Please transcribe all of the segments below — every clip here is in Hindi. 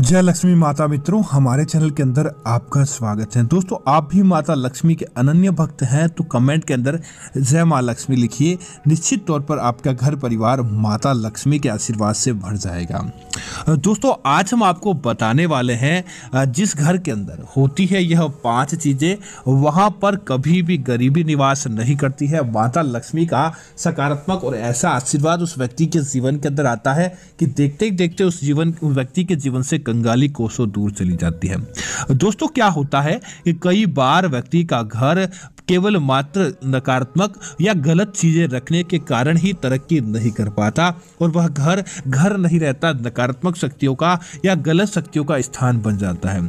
जय लक्ष्मी माता मित्रों हमारे चैनल के अंदर आपका स्वागत है दोस्तों आप भी माता लक्ष्मी के अनन्य भक्त हैं तो कमेंट के अंदर जय माँ लक्ष्मी लिखिए निश्चित तौर पर आपका घर परिवार माता लक्ष्मी के आशीर्वाद से भर जाएगा दोस्तों आज हम आपको बताने वाले हैं जिस घर के अंदर होती है यह पाँच चीज़ें वहाँ पर कभी भी गरीबी निवास नहीं करती है माता लक्ष्मी का सकारात्मक और ऐसा आशीर्वाद उस व्यक्ति के जीवन के अंदर आता है कि देखते ही देखते उस जीवन व्यक्ति के जीवन से कंगाली कोसों दूर चली जाती है दोस्तों क्या होता है कि कई बार व्यक्ति का घर केवल मात्र नकारात्मक या गलत चीज़ें रखने के कारण ही तरक्की नहीं कर पाता और वह घर घर नहीं रहता नकारात्मक शक्तियों का या गलत शक्तियों का स्थान बन जाता है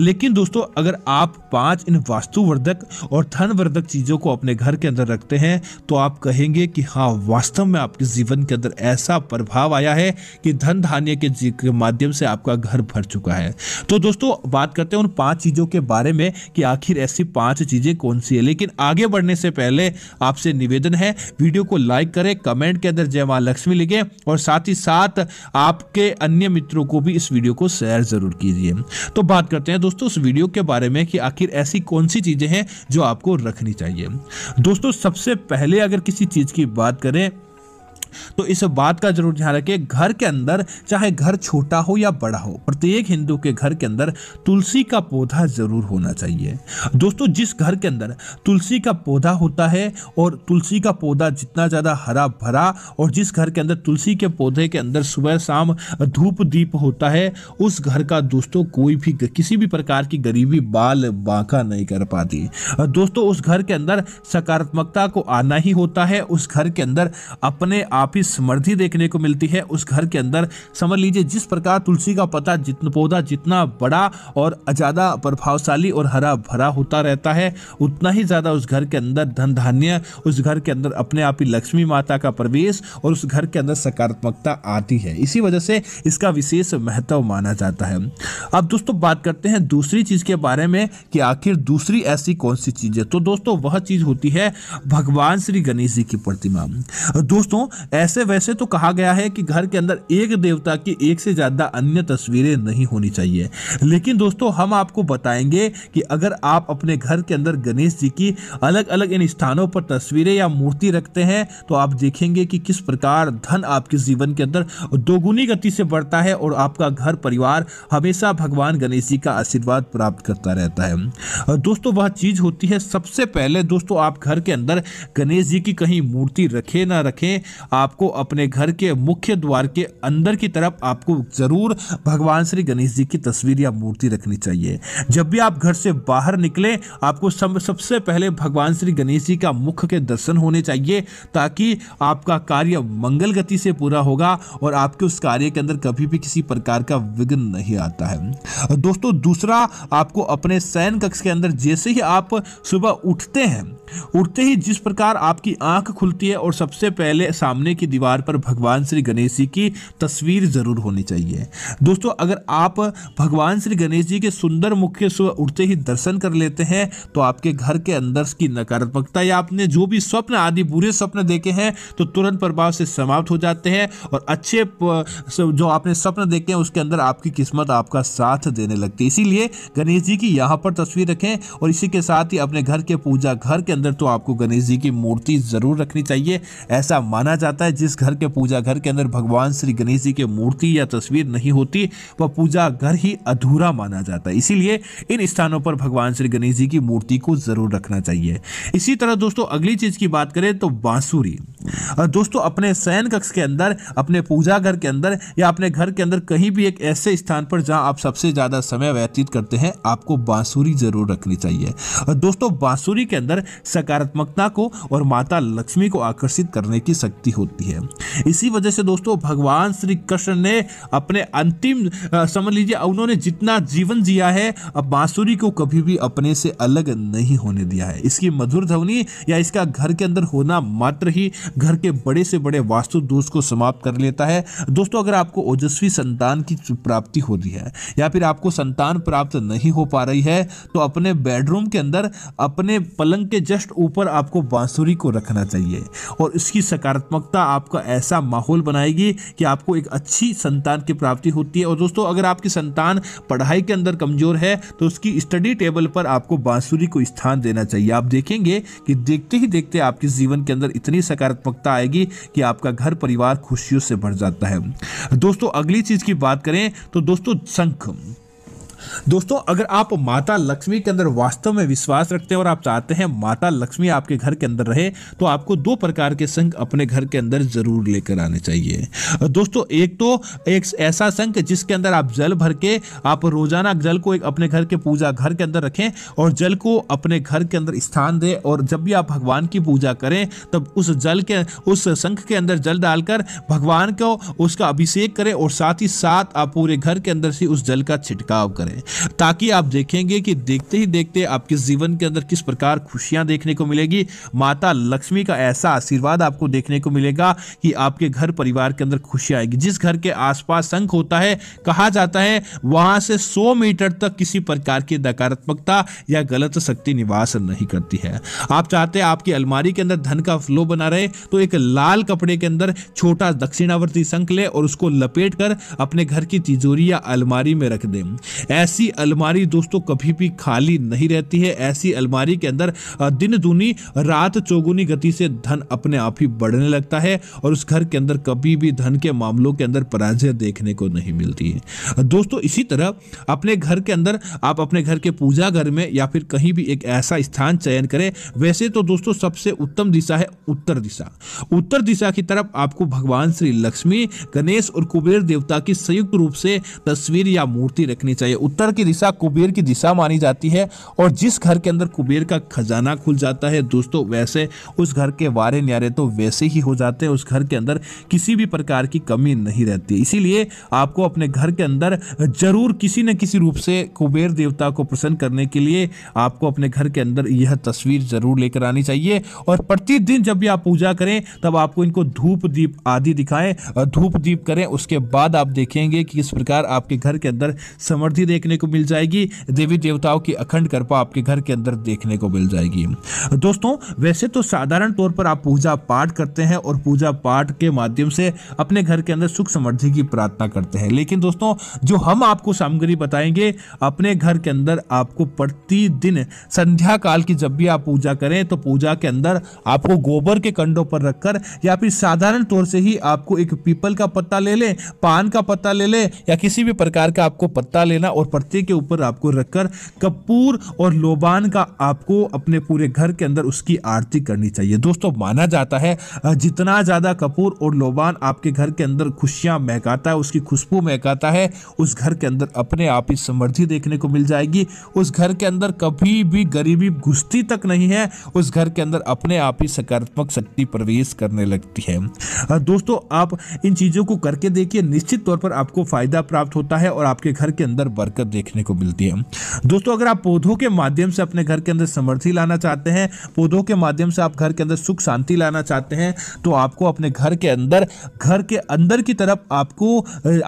लेकिन दोस्तों अगर आप पांच इन वास्तुवर्धक और धनवर्धक चीज़ों को अपने घर के अंदर रखते हैं तो आप कहेंगे कि हाँ वास्तव में आपके जीवन के अंदर ऐसा प्रभाव आया है कि धन धान्य के माध्यम से आपका घर भर चुका है तो दोस्तों बात करते हैं उन पाँच चीज़ों के बारे में कि आखिर ऐसी पांच चीज़ें कौन सी लेकिन आगे बढ़ने से पहले आपसे निवेदन है वीडियो को लाइक करें कमेंट के अंदर जय मां लक्ष्मी लिखे और साथ ही साथ आपके अन्य मित्रों को भी इस वीडियो को शेयर जरूर कीजिए तो बात करते हैं दोस्तों उस वीडियो के बारे में कि आखिर ऐसी कौन सी चीज़ें हैं जो आपको रखनी चाहिए दोस्तों सबसे पहले अगर किसी चीज़ की बात करें तो इस बात का जरूर ध्यान रखें घर के अंदर चाहे घर छोटा हो या बड़ा हो प्रत्येक हिंदू के घर के अंदर तुलसी का पौधा जरूर होना चाहिए दोस्तों जिस घर के अंदर तुलसी का पौधा होता है और तुलसी का पौधा जितना ज़्यादा हरा भरा और जिस घर के अंदर तुलसी के पौधे के अंदर सुबह शाम धूप दीप होता है उस घर का दोस्तों कोई भी किसी भी प्रकार की गरीबी बाल बांका नहीं कर पाती दोस्तों उस घर के अंदर सकारात्मकता को आना ही होता है उस घर के अंदर अपने आप काफी समृद्धि देखने को मिलती है उस घर के अंदर समझ लीजिए जिस प्रकार तुलसी का पता जितना पौधा जितना बड़ा और ज़्यादा प्रभावशाली और हरा भरा होता रहता है उतना ही ज़्यादा उस घर के अंदर धन धान्य उस घर के अंदर अपने आप ही लक्ष्मी माता का प्रवेश और उस घर के अंदर सकारात्मकता आती है इसी वजह से इसका विशेष महत्व माना जाता है अब दोस्तों बात करते हैं दूसरी चीज़ के बारे में कि आखिर दूसरी ऐसी कौन सी चीज़ है तो दोस्तों वह चीज़ होती है भगवान श्री गणेश जी की प्रतिमा दोस्तों ऐसे वैसे तो कहा गया है कि घर के अंदर एक देवता की एक से ज़्यादा अन्य तस्वीरें नहीं होनी चाहिए लेकिन दोस्तों हम आपको बताएंगे कि अगर आप अपने घर के अंदर गणेश जी की अलग अलग इन स्थानों पर तस्वीरें या मूर्ति रखते हैं तो आप देखेंगे कि किस प्रकार धन आपके जीवन के अंदर दोगुनी गति से बढ़ता है और आपका घर परिवार हमेशा भगवान गणेश जी का आशीर्वाद प्राप्त करता रहता है दोस्तों वह चीज़ होती है सबसे पहले दोस्तों आप घर के अंदर गणेश जी की कहीं मूर्ति रखें ना रखें आप आपको अपने घर के मुख्य द्वार के अंदर की तरफ आपको जरूर भगवान श्री गणेश जी की तस्वीर या मूर्ति रखनी चाहिए जब भी आप घर से बाहर निकले आपको सबसे पहले भगवान श्री गणेश जी का मुख के दर्शन होने चाहिए ताकि आपका कार्य मंगल गति से पूरा होगा और आपके उस कार्य के अंदर कभी भी किसी प्रकार का विघ्न नहीं आता है दोस्तों दूसरा आपको अपने शयन कक्ष के अंदर जैसे ही आप सुबह उठते हैं उठते ही जिस प्रकार आपकी आंख खुलती है और सबसे पहले सामने कमरे की दीवार पर भगवान श्री गणेश जी की तस्वीर जरूर होनी चाहिए दोस्तों अगर आप भगवान श्री गणेश जी के सुंदर मुख के सुबह उठते ही दर्शन कर लेते हैं तो आपके घर के अंदर की नकारात्मकता या आपने जो भी स्वप्न आदि बुरे स्वप्न देखे हैं तो तुरंत प्रभाव से समाप्त हो जाते हैं और अच्छे जो आपने स्वप्न देखे हैं उसके अंदर आपकी किस्मत आपका साथ देने लगती है इसीलिए गणेश जी की यहाँ पर तस्वीर रखें और इसी के साथ ही अपने घर के पूजा घर के अंदर तो आपको गणेश जी की मूर्ति जरूर रखनी चाहिए ऐसा माना जाता जाता है जिस घर के पूजा घर के अंदर भगवान श्री गणेश जी की मूर्ति या तस्वीर नहीं होती वह पूजा घर ही अधूरा माना जाता है इसीलिए इन स्थानों पर भगवान श्री गणेश जी की मूर्ति को जरूर रखना चाहिए इसी तरह दोस्तों अगली चीज की बात करें तो बांसुरी दोस्तों अपने शयन कक्ष के अंदर अपने पूजा घर के अंदर या अपने घर के अंदर कहीं भी एक ऐसे स्थान पर जहां आप सबसे ज़्यादा समय व्यतीत करते हैं आपको बांसुरी जरूर रखनी चाहिए और दोस्तों बांसुरी के अंदर सकारात्मकता को और माता लक्ष्मी को आकर्षित करने की शक्ति होती है इसी वजह से दोस्तों भगवान श्री कृष्ण ने अपने अंतिम समझ लीजिए उन्होंने जितना जीवन जिया है अब बांसुरी को कभी भी अपने से अलग नहीं होने दिया है इसकी मधुर ध्वनि या इसका घर के अंदर होना मात्र ही घर के बड़े से बड़े वास्तु दोष को समाप्त कर लेता है दोस्तों अगर आपको ओजस्वी संतान की प्राप्ति हो रही है या फिर आपको संतान प्राप्त नहीं हो पा रही है तो अपने बेडरूम के अंदर अपने पलंग के जस्ट ऊपर आपको बांसुरी को रखना चाहिए और इसकी सकारात्मकता आपका ऐसा माहौल बनाएगी कि आपको एक अच्छी संतान की प्राप्ति होती है और दोस्तों अगर आपकी संतान पढ़ाई के अंदर कमजोर है तो उसकी स्टडी टेबल पर आपको बांसुरी को स्थान देना चाहिए आप देखेंगे कि देखते ही देखते आपके जीवन के अंदर इतनी सकारात्मक परिपक्वता आएगी कि आपका घर परिवार खुशियों से भर जाता है दोस्तों अगली चीज़ की बात करें तो दोस्तों शंख दोस्तों अगर आप माता लक्ष्मी के अंदर वास्तव में विश्वास रखते हैं और आप चाहते हैं माता लक्ष्मी आपके घर के अंदर रहे तो आपको दो प्रकार के संघ अपने घर के अंदर जरूर लेकर आने चाहिए दोस्तों एक तो एक ऐसा संघ जिसके अंदर आप जल भर के आप रोजाना जल को एक अपने घर के पूजा घर के अंदर रखें और जल को अपने घर के अंदर स्थान दें और जब भी आप भगवान की पूजा करें तब उस जल के उस संख के अंदर जल डालकर भगवान को उसका अभिषेक करें और साथ ही साथ आप पूरे घर के अंदर से उस जल का छिटकाव करें करें ताकि आप देखेंगे कि देखते ही देखते आपके जीवन के अंदर किस प्रकार खुशियां देखने को मिलेगी माता लक्ष्मी का ऐसा आशीर्वाद आपको देखने को मिलेगा कि आपके घर परिवार के अंदर खुशी आएगी जिस घर के आसपास संख होता है कहा जाता है वहां से सौ मीटर तक किसी प्रकार की नकारात्मकता या गलत शक्ति निवास नहीं करती है आप चाहते हैं आपकी अलमारी के अंदर धन का फ्लो बना रहे तो एक लाल कपड़े के अंदर छोटा दक्षिणावर्ती संख ले और उसको लपेट कर अपने घर की तिजोरी या अलमारी में रख दें ऐसी अलमारी दोस्तों कभी भी खाली नहीं रहती है ऐसी अलमारी के अंदर दिन दूनी रात चौगुनी गति से धन अपने आप ही बढ़ने लगता है और उस घर के अंदर कभी भी धन के मामलों के अंदर पराजय देखने को नहीं मिलती है दोस्तों इसी तरह अपने घर के अंदर आप अपने घर के पूजा घर में या फिर कहीं भी एक ऐसा स्थान चयन करें वैसे तो दोस्तों सबसे उत्तम दिशा है उत्तर दिशा उत्तर दिशा की तरफ आपको भगवान श्री लक्ष्मी गणेश और कुबेर देवता की संयुक्त रूप से तस्वीर या मूर्ति रखनी चाहिए उत्तर की दिशा कुबेर की दिशा मानी जाती है और जिस घर के अंदर कुबेर का खजाना खुल जाता है दोस्तों वैसे उस घर के वारे न्यारे तो वैसे ही हो जाते हैं उस घर के अंदर किसी भी प्रकार की कमी नहीं रहती इसीलिए आपको अपने घर के अंदर जरूर किसी न किसी रूप से कुबेर देवता को प्रसन्न करने के लिए आपको अपने घर के अंदर यह तस्वीर जरूर लेकर आनी चाहिए और प्रतिदिन जब भी आप पूजा करें तब आपको इनको धूप दीप आदि दिखाएं धूप दीप करें उसके बाद आप देखेंगे कि किस प्रकार आपके घर के अंदर समृद्धि देख देखने को मिल जाएगी देवी देवताओं की अखंड कृपा आपके घर के अंदर देखने को मिल जाएगी दोस्तों वैसे तो साधारण तौर पर आप पूजा पाठ करते हैं और पूजा पाठ के माध्यम से अपने घर के अंदर सुख समृद्धि की प्रार्थना करते हैं लेकिन दोस्तों जो हम आपको सामग्री बताएंगे अपने घर के अंदर आपको प्रतिदिन संध्या काल की जब भी आप पूजा करें तो पूजा के अंदर आपको गोबर के कंडों पर रखकर या फिर साधारण तौर से ही आपको एक पीपल का पत्ता ले लें पान का पत्ता ले लें या किसी भी प्रकार का आपको पत्ता लेना और पत्ते के ऊपर आपको रखकर कपूर और लोबान का आपको अपने पूरे घर के अंदर उसकी आरती करनी चाहिए दोस्तों माना जाता है जितना ज़्यादा कपूर और लोबान आपके घर के अंदर खुशियाँ महकाता है उसकी खुशबू महकाता है उस घर के अंदर अपने आप ही समृद्धि देखने को मिल जाएगी उस घर के अंदर कभी भी गरीबी घुसती तक नहीं है उस घर के अंदर अपने आप ही सकारात्मक शक्ति प्रवेश करने लगती है दोस्तों आप इन चीज़ों को करके देखिए निश्चित तौर पर आपको फ़ायदा प्राप्त होता है और आपके घर के अंदर बरकत दिक्कत देखने को मिलती है दोस्तों अगर आप पौधों के माध्यम से अपने घर के अंदर समृद्धि लाना चाहते हैं पौधों के माध्यम से आप घर के अंदर सुख शांति लाना चाहते हैं तो आपको अपने घर के अंदर घर के अंदर की तरफ आपको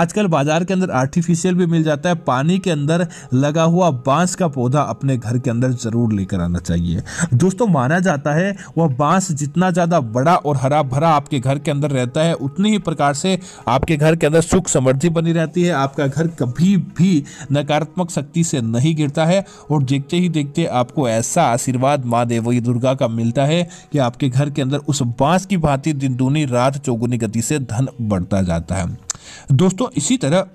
आजकल बाजार के अंदर आर्टिफिशियल भी मिल जाता है पानी के अंदर लगा हुआ बांस का पौधा अपने घर के अंदर ज़रूर लेकर आना चाहिए दोस्तों माना जाता है वह बांस जितना ज़्यादा बड़ा और हरा भरा आपके घर के अंदर रहता है उतनी ही प्रकार से आपके घर के अंदर सुख समृद्धि बनी रहती है आपका घर कभी भी न नकारात्मक शक्ति से नहीं गिरता है और देखते ही देखते आपको ऐसा आशीर्वाद माँ देवी दुर्गा का मिलता है कि आपके घर के अंदर उस बांस की भांति दिन दूनी रात चौगुनी गति से धन बढ़ता जाता है दोस्तों इसी तरह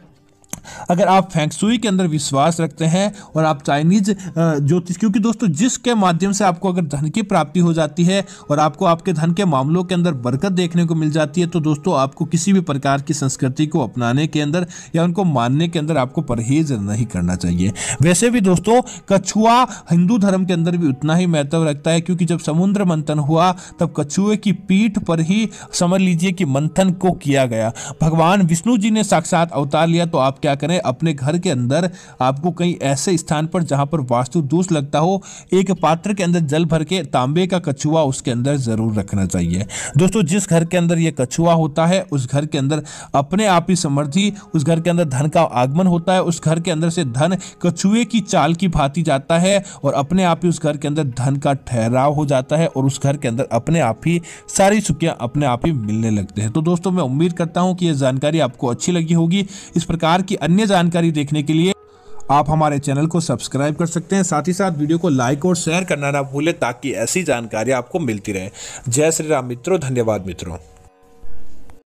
अगर आप फेंकसुई के अंदर विश्वास रखते हैं और आप चाइनीज ज्योतिष क्योंकि दोस्तों जिसके माध्यम से आपको अगर धन की प्राप्ति हो जाती है और आपको आपके धन के मामलों के अंदर बरकत देखने को मिल जाती है तो दोस्तों आपको किसी भी प्रकार की संस्कृति को अपनाने के अंदर या उनको मानने के अंदर आपको परहेज नहीं करना चाहिए वैसे भी दोस्तों कछुआ हिंदू धर्म के अंदर भी उतना ही महत्व रखता है क्योंकि जब समुद्र मंथन हुआ तब कछुए की पीठ पर ही समझ लीजिए कि मंथन को किया गया भगवान विष्णु जी ने साक्षात अवतार लिया तो आप क्या क्या करें अपने घर के अंदर आपको कहीं ऐसे स्थान पर जहां पर वास्तु दोष लगता हो एक पात्र के अंदर जल भर के तांबे का कछुआ उसके अंदर ज़रूर रखना चाहिए दोस्तों जिस घर के अंदर यह कछुआ होता है उस घर के अंदर अपने आप ही समृद्धि उस घर के अंदर धन का आगमन होता है उस घर के अंदर से धन कछुए की चाल की भांति जाता है और अपने आप ही उस घर के अंदर धन का ठहराव हो जाता है और उस घर के अंदर अपने आप ही सारी सुखियां अपने आप ही मिलने लगते हैं तो दोस्तों मैं उम्मीद करता हूं कि यह जानकारी आपको अच्छी लगी होगी इस प्रकार की अन्य जानकारी देखने के लिए आप हमारे चैनल को सब्सक्राइब कर सकते हैं साथ ही साथ वीडियो को लाइक और शेयर करना ना भूलें ताकि ऐसी जानकारी आपको मिलती रहे जय श्री राम मित्रों धन्यवाद मित्रों